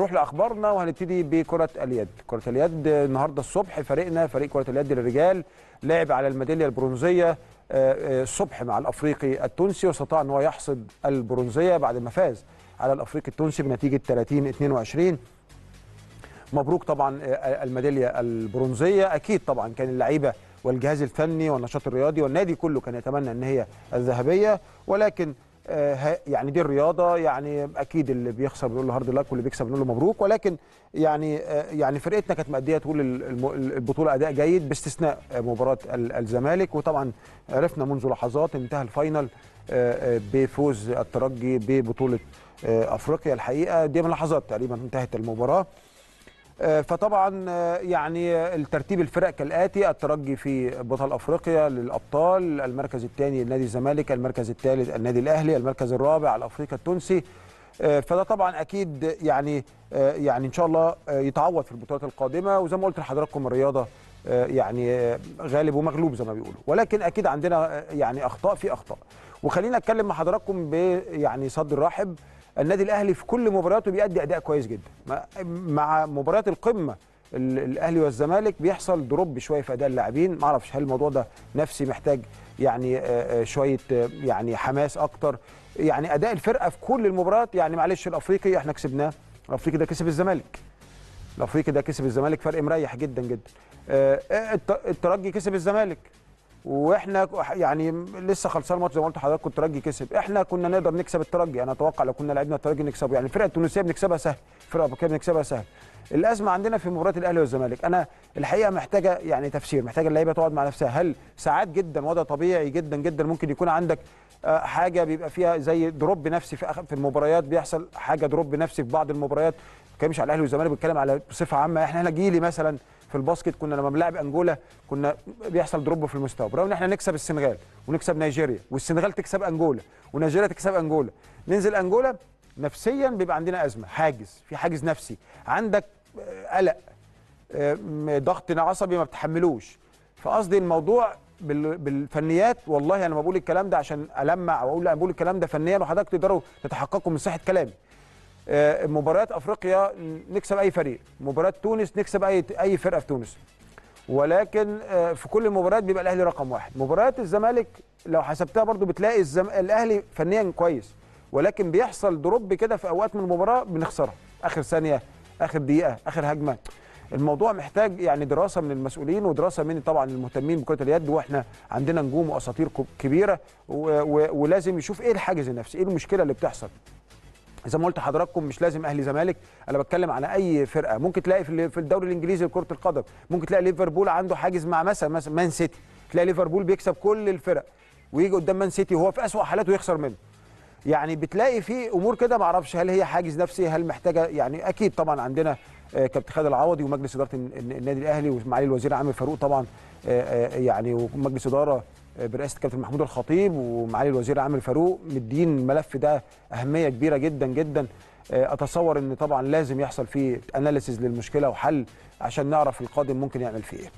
نروح لاخبارنا وهنبتدي بكره اليد كره اليد النهارده الصبح فريقنا فريق كره اليد للرجال لعب على الميداليه البرونزيه آه، آه، الصبح مع الافريقي التونسي واستطاع ان هو يحصد البرونزيه بعد ما فاز على الافريقي التونسي بنتيجه 30 22 مبروك طبعا آه، الميداليه البرونزيه اكيد طبعا كان اللعيبه والجهاز الفني والنشاط الرياضي والنادي كله كان يتمنى ان هي الذهبيه ولكن آه، يعني دي الرياضه يعني اكيد اللي بيخسر بنقول له هارد لك واللي بيكسب بنقول له مبروك ولكن يعني آه، يعني فرقتنا كانت ماديه طول البطوله اداء جيد باستثناء آه، مباراه الزمالك وطبعا عرفنا منذ لحظات انتهى الفاينل بفوز الترجي ببطوله افريقيا الحقيقه دي من لحظات تقريبا انتهت المباراه آه، فطبعا آه، يعني الترتيب الفرق كالاتي الترجي في بطل افريقيا للابطال المركز الثاني النادي الزمالك المركز الثالث النادي الاهلي المركز الرابع الافريقي التونسي آه، فده طبعا اكيد يعني يعني ان شاء الله يتعوض في البطولات القادمه وزي ما قلت لحضراتكم الرياضه يعني غالب ومغلوب زي ما بيقولوا ولكن اكيد عندنا يعني اخطاء في اخطاء وخلينا اتكلم مع حضراتكم ب يعني صدر رحب النادي الاهلي في كل مبارياته بيأدي اداء كويس جدا مع مباريات القمه الاهلي والزمالك بيحصل دروب شويه في اداء اللاعبين ما اعرفش هل الموضوع ده نفسي محتاج يعني آه، آه، شويه آه، يعني حماس اكتر يعني اداء الفرقه في كل المباريات يعني معلش الافريقي احنا كسبناه الافريقي ده كسب الزمالك الافريقي ده كسب الزمالك فرق مريح جدا جدا الترجي كسب الزمالك واحنا يعني لسه خلصان الماتش زي ما قلت لحضرتك الترجي كسب احنا كنا نقدر نكسب الترجي انا اتوقع لو كنا لعبنا الترجي نكسبه يعني الفرقه التونسيه بنكسبها سهل الفرقه الافريقيه بنكسبها سهل الازمه عندنا في مباراه الاهلي والزمالك انا الحقيقه محتاجه يعني تفسير محتاجه اللعيبه تقعد مع نفسها هل ساعات جدا وضع طبيعي جدا جدا ممكن يكون عندك آه، حاجه بيبقى فيها زي دروب نفسي في في المباريات بيحصل حاجه دروب نفسي في بعض المباريات ما بتكلمش على الاهلي والزمالك بتكلم على بصفه عامه احنا هنا جيلي مثلا في الباسكت كنا لما بنلعب انجولا كنا بيحصل دروب في المستوى برغم ان احنا نكسب السنغال ونكسب نيجيريا والسنغال تكسب انجولا ونيجيريا تكسب انجولا ننزل انجولا نفسيا بيبقى عندنا ازمه حاجز في حاجز نفسي عندك آه، قلق آه، ضغط عصبي ما بتحملوش فقصدي الموضوع بالفنيات والله انا ما بقول الكلام ده عشان المع واقول لا انا بقول الكلام ده فنيا وحضرتك تقدروا تتحققوا من صحه كلامي آه، مباريات افريقيا نكسب اي فريق مباريات تونس نكسب اي اي فرقه في تونس ولكن آه، في كل المباريات بيبقى الاهلي رقم واحد مباريات الزمالك لو حسبتها برضو بتلاقي الزم... الاهلي فنيا كويس ولكن بيحصل دروب كده في اوقات من المباراه بنخسرها اخر ثانيه اخر دقيقه اخر هجمه الموضوع محتاج يعني دراسه من المسؤولين ودراسه من طبعا المهتمين بكره اليد واحنا عندنا نجوم واساطير كبيره و... و... ولازم يشوف ايه الحاجز النفسي ايه المشكله اللي بتحصل زي ما قلت لحضراتكم مش لازم اهلي زمالك انا بتكلم على اي فرقه ممكن تلاقي في الدوري الانجليزي لكره القدم ممكن تلاقي ليفربول عنده حاجز مع مثلا مثلا مان سيتي تلاقي ليفربول بيكسب كل الفرق ويجي قدام مان سيتي وهو في اسوء حالاته يخسر منه يعني بتلاقي في امور كده ما اعرفش هل هي حاجز نفسي هل محتاجه يعني اكيد طبعا عندنا آه، كابتن خالد العوضي ومجلس اداره النادي الاهلي ومعالي الوزير عامر فاروق طبعا آه، آه، يعني ومجلس اداره برئاسه الكابتن محمود الخطيب ومعالي الوزير عامر فاروق مدين الملف ده اهميه كبيره جدا جدا آه، اتصور ان طبعا لازم يحصل فيه اناليسيز للمشكله وحل عشان نعرف القادم ممكن يعمل فيه ايه